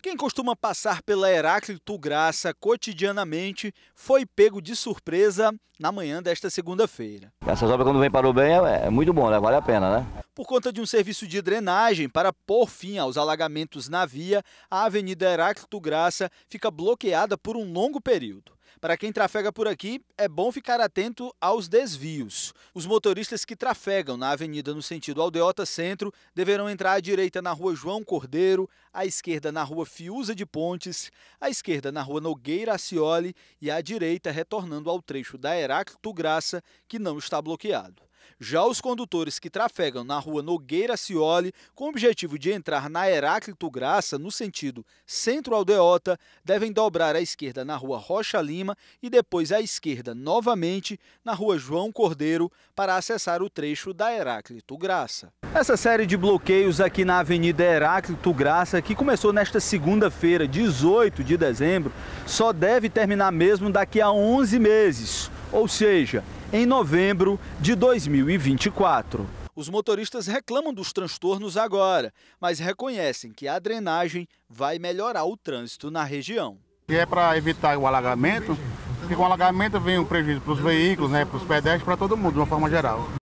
Quem costuma passar pela Heráclito Graça cotidianamente foi pego de surpresa na manhã desta segunda-feira. Essas obras, quando vem para o bem, é, é muito bom, né? vale a pena, né? Por conta de um serviço de drenagem para pôr fim aos alagamentos na via, a Avenida Heráclito Graça fica bloqueada por um longo período. Para quem trafega por aqui, é bom ficar atento aos desvios. Os motoristas que trafegam na avenida no sentido Aldeota Centro deverão entrar à direita na rua João Cordeiro, à esquerda na rua Fiuza de Pontes, à esquerda na rua Nogueira Acioli e à direita retornando ao trecho da Heráclito Graça, que não está bloqueado. Já os condutores que trafegam na rua Nogueira Cioli, com o objetivo de entrar na Heráclito Graça, no sentido centro-aldeota, devem dobrar à esquerda na rua Rocha Lima e depois à esquerda novamente na rua João Cordeiro para acessar o trecho da Heráclito Graça. Essa série de bloqueios aqui na Avenida Heráclito Graça, que começou nesta segunda-feira, 18 de dezembro, só deve terminar mesmo daqui a 11 meses ou seja, em novembro de 2024. Os motoristas reclamam dos transtornos agora, mas reconhecem que a drenagem vai melhorar o trânsito na região. E é para evitar o alagamento, porque com o alagamento vem um prejuízo para os veículos, né, para os pedestres, para todo mundo, de uma forma geral.